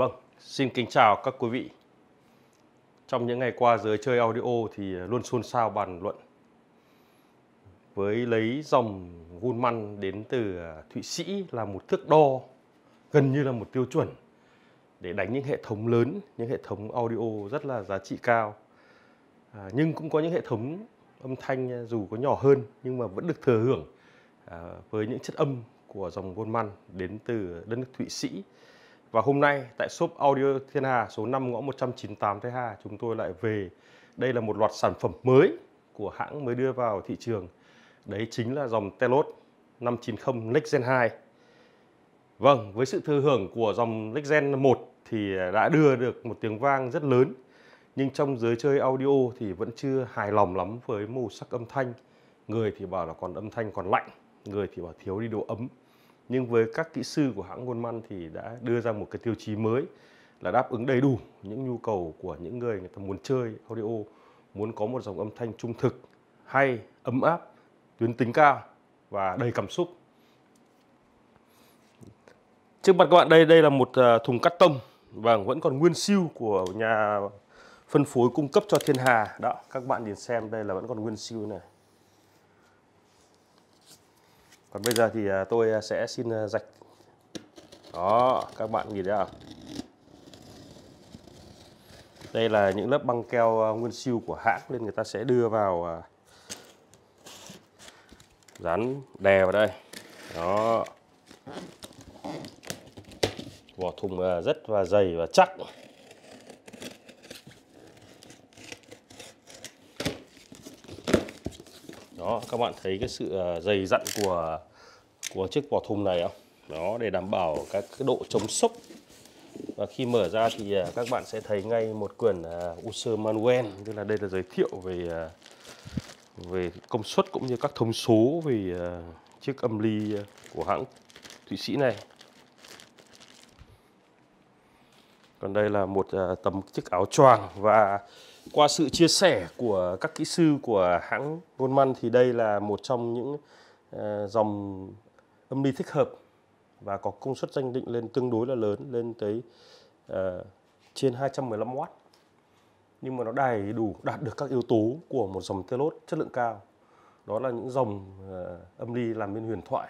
Vâng, xin kính chào các quý vị. Trong những ngày qua giới chơi audio thì luôn xôn xao bàn luận với lấy dòng gun măn đến từ à, Thụy Sĩ là một thước đo gần như là một tiêu chuẩn để đánh những hệ thống lớn, những hệ thống audio rất là giá trị cao. À, nhưng cũng có những hệ thống âm thanh dù có nhỏ hơn nhưng mà vẫn được thừa hưởng à, với những chất âm của dòng gun măn đến từ đất nước Thụy Sĩ và hôm nay tại shop Audio Thiên Hà số 5 ngõ 198 Thái Hà chúng tôi lại về. Đây là một loạt sản phẩm mới của hãng mới đưa vào thị trường. Đấy chính là dòng Telos 590 Next Gen 2. Vâng, với sự thừa hưởng của dòng Next Gen 1 thì đã đưa được một tiếng vang rất lớn. Nhưng trong giới chơi audio thì vẫn chưa hài lòng lắm với màu sắc âm thanh. Người thì bảo là còn âm thanh còn lạnh, người thì bảo thiếu đi độ ấm nhưng với các kỹ sư của hãng Goldman thì đã đưa ra một cái tiêu chí mới là đáp ứng đầy đủ những nhu cầu của những người người ta muốn chơi audio, muốn có một dòng âm thanh trung thực, hay, ấm áp, tuyến tính cao và đầy cảm xúc. Trước mặt các bạn đây đây là một à, thùng cắt tông và vâng, vẫn còn nguyên siêu của nhà phân phối cung cấp cho Thiên Hà. Đó, các bạn nhìn xem đây là vẫn còn nguyên siêu này còn bây giờ thì à, tôi à, sẽ xin à, rạch đó các bạn nhìn thấy không đây là những lớp băng keo nguyên siêu của hãng nên người ta sẽ đưa vào dán đè vào đây đó vỏ thùng rất là dày và chắc đó các bạn thấy cái sự ờ, dày dặn của của chiếc vỏ thùng này không đó để đảm bảo các cái độ chống sốc và khi mở ra thì ờ, các bạn sẽ thấy ngay một quyển user ờ, manual tức là đây là giới thiệu về về công suất cũng như các thông số về chiếc âm ly của hãng Thụy Sĩ này còn đây là một tấm chiếc áo choàng và qua sự chia sẻ của các kỹ sư của hãng Goldman thì đây là một trong những uh, dòng âm ly thích hợp và có công suất danh định lên tương đối là lớn lên tới uh, trên 215W nhưng mà nó đầy đủ đạt được các yếu tố của một dòng tê chất lượng cao đó là những dòng uh, âm ly làm nên huyền thoại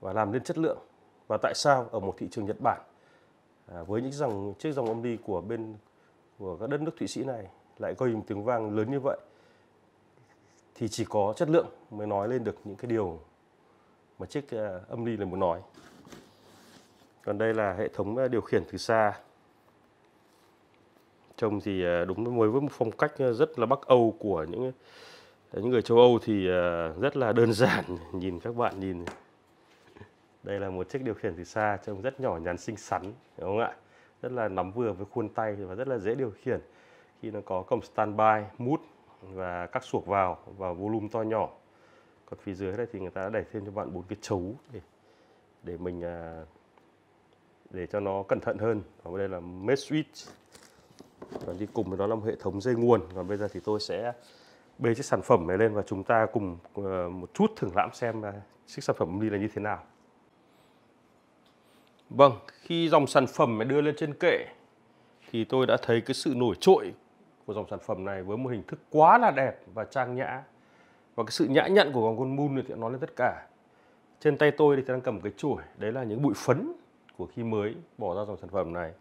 và làm nên chất lượng và tại sao ở một thị trường Nhật Bản uh, với những dòng chiếc dòng âm ly của bên của các đất nước Thụy Sĩ này lại có một tiếng vang lớn như vậy thì chỉ có chất lượng mới nói lên được những cái điều mà chiếc à, âm ly này muốn nói. Còn đây là hệ thống à, điều khiển từ xa. Trông thì à, đúng mới với một phong cách rất là Bắc Âu của những những người châu Âu thì rất là đơn giản. Nhìn các bạn nhìn. Đây là một chiếc điều khiển từ xa trông rất nhỏ nhắn xinh xắn, đúng không ạ? rất là nắm vừa với khuôn tay và rất là dễ điều khiển khi nó có cổng standby, mút và các suộc vào và volume to nhỏ. Còn phía dưới đây thì người ta đã đẩy thêm cho bạn bốn cái chấu để để mình à, để cho nó cẩn thận hơn. Và đây là mesh switch. Và đi cùng với đó là một hệ thống dây nguồn. Còn bây giờ thì tôi sẽ bê chiếc sản phẩm này lên và chúng ta cùng ờ, một chút thưởng lãm xem chiếc sản phẩm đi là như thế nào. Vâng, khi dòng sản phẩm đưa lên trên kệ thì tôi đã thấy cái sự nổi trội của dòng sản phẩm này với một hình thức quá là đẹp và trang nhã và cái sự nhã nhặn của vòng con moon thì nói lên tất cả trên tay tôi thì đang cầm cái chuỗi đấy là những bụi phấn của khi mới bỏ ra dòng sản phẩm này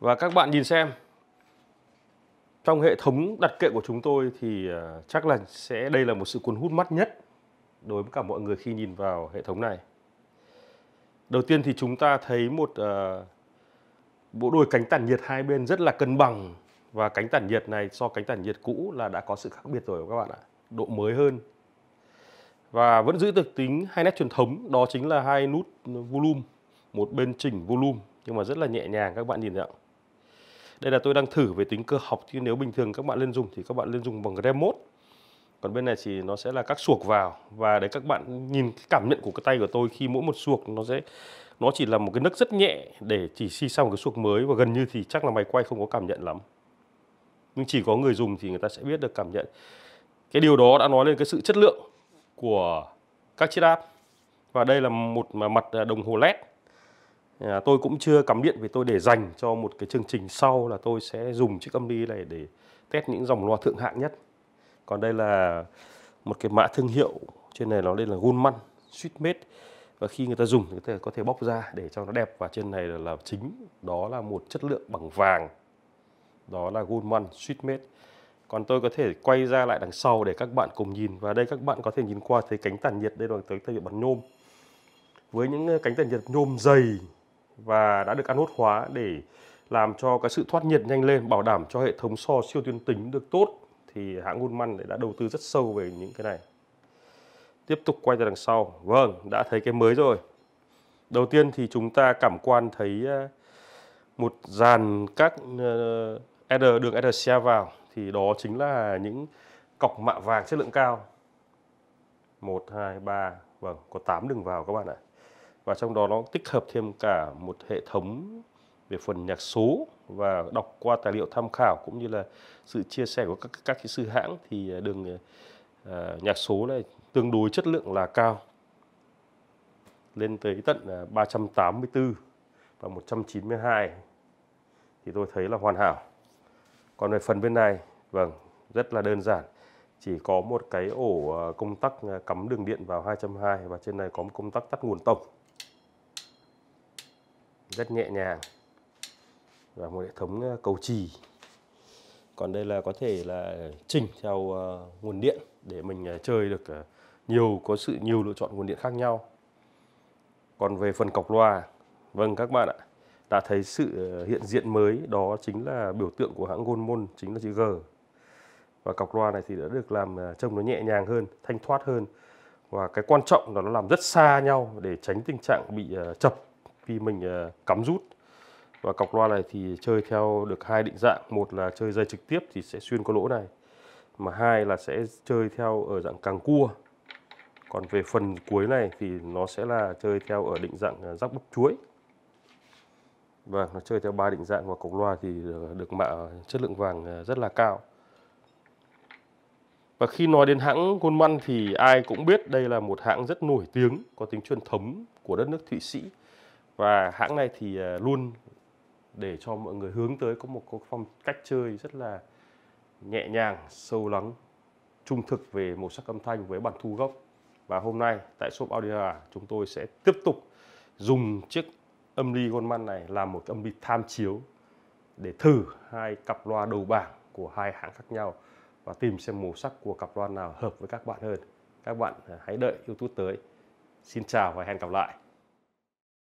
và các bạn nhìn xem trong hệ thống đặt kệ của chúng tôi thì à, chắc là sẽ đây là một sự cuốn hút mắt nhất đối với cả mọi người khi nhìn vào hệ thống này Đầu tiên thì chúng ta thấy một uh, bộ đôi cánh tản nhiệt hai bên rất là cân bằng và cánh tản nhiệt này so cánh tản nhiệt cũ là đã có sự khác biệt rồi các bạn ạ. Độ mới hơn. Và vẫn giữ được tính hai nét truyền thống, đó chính là hai nút volume, một bên chỉnh volume nhưng mà rất là nhẹ nhàng các bạn nhìn thấy ạ. Đây là tôi đang thử về tính cơ học chứ nếu bình thường các bạn lên dùng thì các bạn lên dùng bằng Remote còn bên này thì nó sẽ là các suộc vào và đấy các bạn nhìn cái cảm nhận của cái tay của tôi khi mỗi một suộc nó sẽ nó chỉ là một cái nấc rất nhẹ để chỉ xi sang một cái suộc mới và gần như thì chắc là máy quay không có cảm nhận lắm nhưng chỉ có người dùng thì người ta sẽ biết được cảm nhận cái điều đó đã nói lên cái sự chất lượng của các chiếc app và đây là một mặt đồng hồ led à, tôi cũng chưa cắm điện vì tôi để dành cho một cái chương trình sau là tôi sẽ dùng chiếc âm đi này để test những dòng loa thượng hạng nhất còn đây là một cái mã thương hiệu trên này nó lên là Gunman Sweet Made và khi người ta dùng thì người ta có thể bóc ra để cho nó đẹp và trên này là, là chính đó là một chất lượng bằng vàng đó là Gunman Sweet Made còn tôi có thể quay ra lại đằng sau để các bạn cùng nhìn và đây các bạn có thể nhìn qua thấy cánh tản nhiệt đây là tới thời điểm bắn nhôm với những ờ, cánh tản nhiệt nhôm dày và đã được anốt hóa để làm cho cái sự thoát nhiệt nhanh lên bảo đảm cho hệ thống so siêu tuyến tính được tốt thì hãng Goldman đã đầu tư rất sâu về những cái này. Tiếp tục quay ra đằng sau. Vâng, đã thấy cái mới rồi. Đầu tiên thì chúng ta cảm quan thấy ờ, một dàn các ờ, R, đường RCA vào thì đó chính là những cọc mạ vàng chất lượng cao. 1 2 3 vâng, có 8 đường vào các bạn ạ. Và trong đó nó tích hợp thêm cả một hệ thống về phần nhạc số và đọc qua tài liệu tham khảo cũng như là sự chia sẻ của các các kỹ sư hãng thì à, đường à, à, nhạc số này tương đối chất lượng là cao lên tới tận 384 à, và 192 thì tôi thấy là hoàn hảo còn về phần bên này vâng rất là đơn giản chỉ có một cái ổ công tắc cắm đường điện vào 220 và trên này có một công tắc tắt nguồn tổng rất nhẹ nhàng và một hệ thống ờ, cầu trì còn đây là có thể là chỉnh theo uh, nguồn điện để mình uh, chơi được uh, nhiều có sự nhiều lựa chọn nguồn điện khác nhau còn về phần cọc loa vâng các bạn ạ đã thấy sự hiện diện mới đó chính là biểu tượng của hãng Goldman chính là chữ G và cọc loa này thì đã được làm trông nó nhẹ nhàng hơn thanh thoát hơn và cái quan trọng là nó làm rất xa nhau để tránh tình trạng bị chập khi mình cắm rút và cọc loa này thì chơi theo được hai định dạng một là chơi dây trực tiếp thì sẽ xuyên qua lỗ này mà hai là sẽ chơi theo ở dạng càng cua còn về phần cuối này thì nó sẽ là chơi theo ở định dạng rắc à, bắp chuối và vâng, nó chơi theo ba định dạng và cọc loa thì à, được mạ chất lượng vàng à, rất là cao và khi nói đến hãng Goldman thì ai cũng biết đây là một hãng rất nổi tiếng có tính truyền thống của đất nước Thụy Sĩ và hãng này thì luôn để cho mọi người hướng tới có một cái phong cách chơi rất là nhẹ nhàng, sâu lắng, trung thực về màu sắc âm thanh với bản thu gốc. Và hôm nay tại shop Audio chúng tôi sẽ tiếp tục dùng chiếc âm ly Goldman này làm một âm ly tham chiếu để thử hai cặp loa đầu bảng của hai hãng khác nhau và tìm xem màu sắc của cặp loa nào hợp với các bạn hơn. Các bạn hãy đợi YouTube tới. Xin chào và hẹn gặp lại.